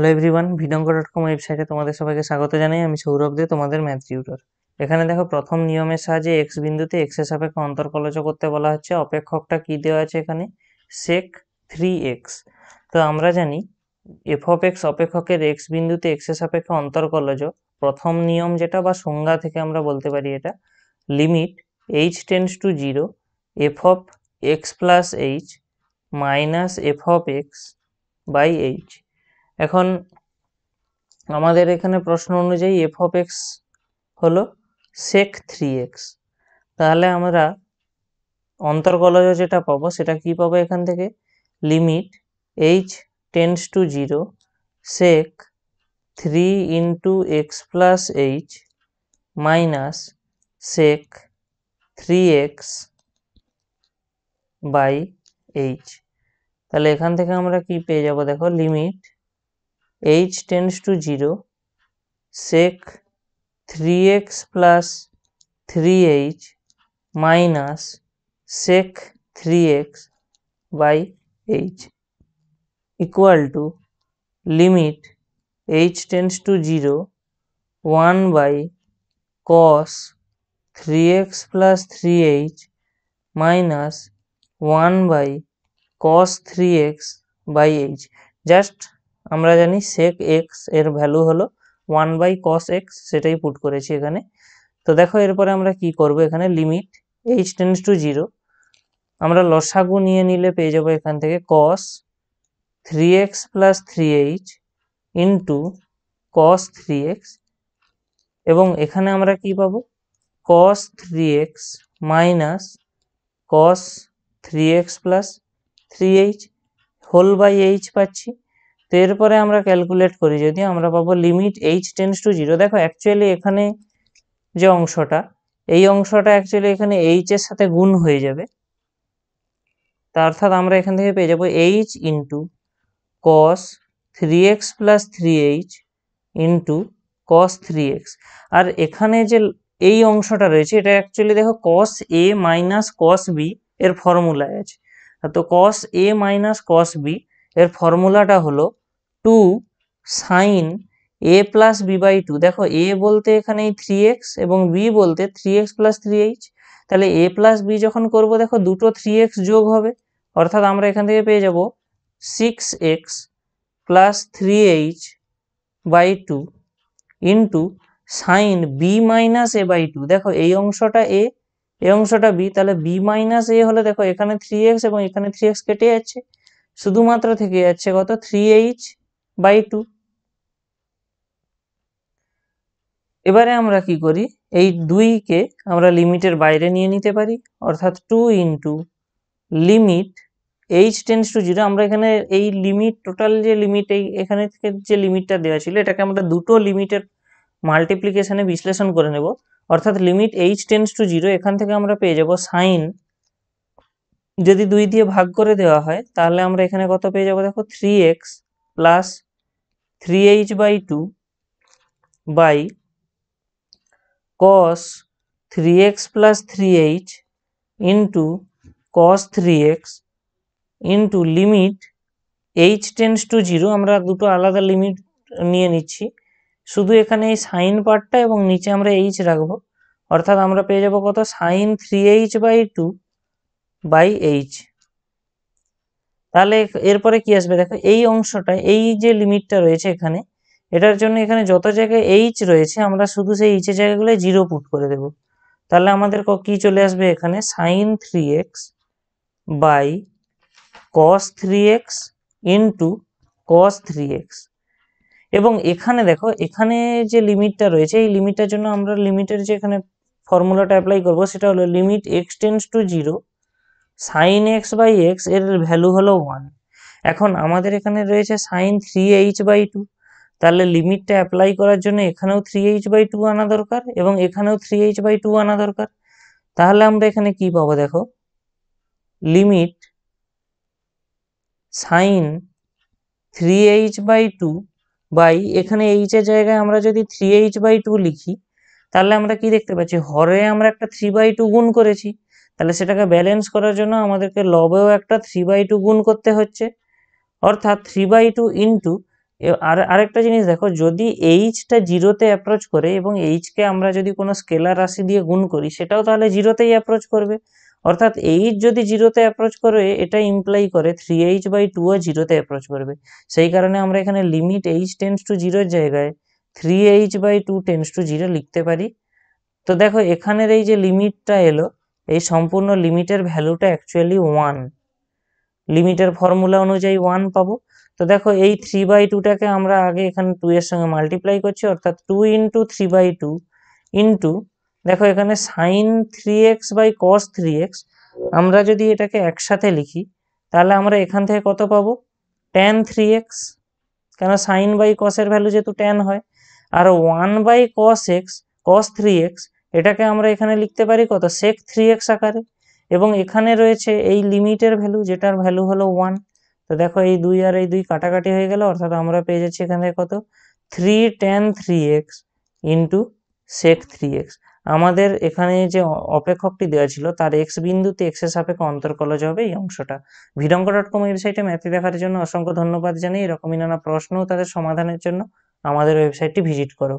hello everyone ভিডঙ্ক dot com ওয়েবসাইটে তোমাদের সবাইকে স্বাগত জানাই আমি সৌরভ দে তোমাদের ম্যাথ টিউটর এখানে দেখো প্রথম নিয়মের সাহায্যে এক্স বিন্দুতে এক্সের সাপেক্ষে অন্তর্কলজ করতে বলা হচ্ছে অপেক্ষকটা কি দেওয়া আছে এখানে সেক থ্রি এক্স তো আমরা জানি এফ অফ এক্স অপেক্ষকের এক্স বিন্দুতে এক্সের সাপেক্ষে অন্তর্কলজ প্রথম নিয়ম যেটা বা সংজ্ঞা থেকে আমরা বলতে পারি এটা limit h tends to zero f of x plus h minus f of x by h এখন আমাদের এখানে প্রশ্ন অনুযায়ী এফ অফ এক্স হলো সেক থ্রি এক্স তাহলে আমরা অন্তর্কলজ যেটা পাবো সেটা কি পাবো এখান থেকে limit h tends to zero sec three into x plus h minus sec three x by h তাহলে এখান থেকে আমরা কি পেয়ে যাব দেখো limit h tends to 0 sec 3x plus 3h minus sec 3x by h equal to limit h tends to 0 1 by cos 3x plus 3h minus 1 by cos 3x by h just আমরা জানি sec x এর value হলো one by cos x সেটাই put করেছি এখানে তো দেখো এরপরে আমরা কি করব এখানে limit h tends to zero আমরা লসাগু নিয়ে নিলে পেয়ে যাবো এখান থেকে cos three x plus three h into cos three x এবং এখানে আমরা কি পাবো cos three x minus cos three x plus three h whole by h পাচ্ছি তো এরপরে আমরা ক্যালকুলেট করি যদি আমরা পাবো limit h tends to zero দেখো অ্যাকচুয়ালি এখানে যে অংশটা এই অংশটা অ্যাকচুয়ালি এখানে এইচ এর সাথে গুণ হয়ে যাবে তা অর্থাৎ আমরা এখান থেকে পেয়ে যাবো h into cos three x plus three h into cos three x আর এখানে যে এই অংশটা রয়েছে এটা অ্যাকচুয়ালি দেখো কস এ মাইনাস কস বি এর ফর্মুলায় আছে তো কস এ মাইনাস কস বি এর ফর্মুলাটা হলো two sine A plus B by two দেখো এ বলতে এখানে থ্রি এক্স এবং বি বলতে three x plus three h তাহলে এ প্লাস বি যখন করবো দেখো দুটো থ্রি এক্স যোগ হবে অর্থাৎ আমরা এখান থেকে পেয়ে যাব six x plus three h by two into sine B minus A by two দেখো এই অংশটা এ এই অংশটা বি তাহলে বি মাইনাস এ হলে দেখো এখানে থ্রি এক্স এবং এখানে থ্রি এক্স কেটে যাচ্ছে শুধুমাত্র থেকে যাচ্ছে কত থ্রি এইচ বাই টু এবারে আমরা কি করি এই দুইকে আমরা লিমিটের বাইরে নিয়ে নিতে পারি অর্থাৎ two into limit h tends to zero আমরা এখানে এই লিমিট টোটাল যে লিমিট এই এখানে থেকে যে লিমিটটা দেওয়া ছিল এটাকে আমরা দুটো লিমিটের মাল্টিপ্লিকেশানে বিশ্লেষণ করে নেব অর্থাৎ limit h tends to zero এখান থেকে আমরা পেয়ে যাব সাইন যদি দুই দিয়ে ভাগ করে দেওয়া হয় তাহলে আমরা এখানে কত পেয়ে যাব দেখো three x plus three h by two by cos three x plus three h into cos three x into limit h tends to zero আমরা দুটো আলাদা লিমিট নিয়ে নিচ্ছি শুধু এখানে এই সাইন পার্টটা এবং নিচে আমরা এইচ রাখবো অর্থাৎ আমরা পেয়ে যাবো কত sine three h by two by h তাহলে এরপরে কি আসবে দেখো এই অংশটা এই যে লিমিটটা রয়েছে এখানে এটার জন্য এখানে যত জায়গায় এইচ রয়েছে আমরা শুধু সেই এইচের জায়গাগুলো জিরো পুট করে দেব তাহলে আমাদের কি চলে আসবে এখানে sine three x by cos three x into cos three x এবং এখানে দেখো এখানে যে লিমিটটা রয়েছে এই লিমিটটার জন্য আমরা লিমিটের যে এখানে ফর্মুলাটা অ্যাপ্লাই করবো সেটা হলো limit x tends to zero sine x by x এর ভ্যালু হলো ওয়ান এখন আমাদের এখানে রয়েছে sine three h by two তাহলে লিমিটটা অ্যাপ্লাই করার জন্য এখানেও থ্রি এইচ বাই টু আনা দরকার এবং এখানেও থ্রি এইচ বাই টু আনা দরকার তাহলে আমরা এখানে কি পাবো দেখো limit sine three h by two by এখানে এইচের জায়গায় আমরা যদি থ্রি এইচ বাই টু লিখি তাহলে আমরা কি দেখতে পাচ্ছি হরে আমরা একটা থ্রি বাই টু গুণ করেছি তাহলে সেটাকে ব্যালেন্স করার জন্য আমাদেরকে লবেও একটা থ্রি বাই টু গুণ করতে হচ্ছে অর্থাৎ থ্রি বাই টু ইন্টু আর আরেকটা জিনিস দেখো যদি এইচটা জিরোতে অ্যাপ্রোচ করে এবং এইচকে আমরা যদি কোনো স্কেলার রাশি দিয়ে গুণ করি সেটাও তাহলে জিরোতেই অ্যাপ্রোচ করবে অর্থাৎ এইচ যদি জিরোতে অ্যাপ্রোচ করে এটা ইমপ্লাই করে থ্রি এইচ বাই টুও জিরোতে অ্যাপ্রোচ করবে সেই কারণে আমরা এখানে লিমিট এইচ টেন্স টু জিরোর জায়গায় three h by two tends to zero লিখতে পারি তো দেখো এখানের এই যে লিমিটটা এলো এই সম্পূর্ণ লিমিটের ভ্যালুটা অ্যাকচুয়ালি ওয়ান লিমিটের ফর্মুলা অনুযায়ী ওয়ান পাবো তো দেখো এই থ্রি বাই টুটাকে আমরা আগে এখানে টু এর সঙ্গে মাল্টিপ্লাই করছি অর্থাৎ two into three by two into দেখো এখানে sine three x by cos three x আমরা যদি এটাকে একসাথে লিখি তাহলে আমরা এখান থেকে কত পাবো ট্যান থ্রি এক্স কেন সাইন বাই কসের ভ্যালু যেহেতু ট্যান হয় আর one by cos x cos three x এটাকে আমরা এখানে লিখতে পারি কত সেক থ্রি এক্স আকারে এবং এখানে রয়েছে এই লিমিটের ভ্যালু যেটার ভ্যালু হলো ওয়ান তো দেখো এই দুই আর এই দুই কাটাকাটি হয়ে গেল অর্থাৎ আমরা পেয়ে যাচ্ছি এখান থেকে কত three tan three x into sec three x আমাদের এখানে যে অপেক্ষকটি দেওয়া ছিল তার এক্স বিন্দুতে এক্স এর সাপেক্ষে অন্তর্কলজ হবে এই অংশটা ভিডঙ্ক ডট কম ওয়েবসাইটে ম্যাথে দেখার জন্য অসংখ্য ধন্যবাদ জানাই এরকমই নানা প্রশ্ন তাদের সমাধানের জন্য আমাদের ওয়েবসাইটটি ভিজিট করো